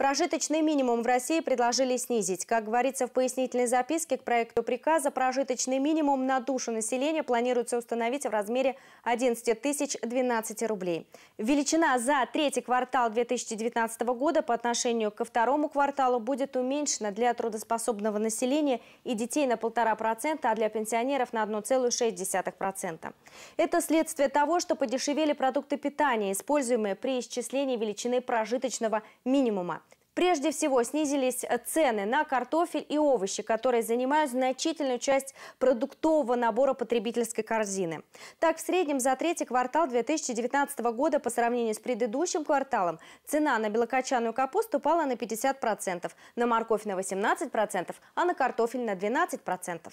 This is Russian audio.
Прожиточный минимум в России предложили снизить. Как говорится в пояснительной записке к проекту приказа, прожиточный минимум на душу населения планируется установить в размере 11 тысяч 12 рублей. Величина за третий квартал 2019 года по отношению ко второму кварталу будет уменьшена для трудоспособного населения и детей на 1,5%, а для пенсионеров на 1,6%. Это следствие того, что подешевели продукты питания, используемые при исчислении величины прожиточного минимума. Прежде всего, снизились э, цены на картофель и овощи, которые занимают значительную часть продуктового набора потребительской корзины. Так, в среднем за третий квартал 2019 года по сравнению с предыдущим кварталом цена на белокочанную капусту упала на 50%, на морковь на 18%, а на картофель на 12%.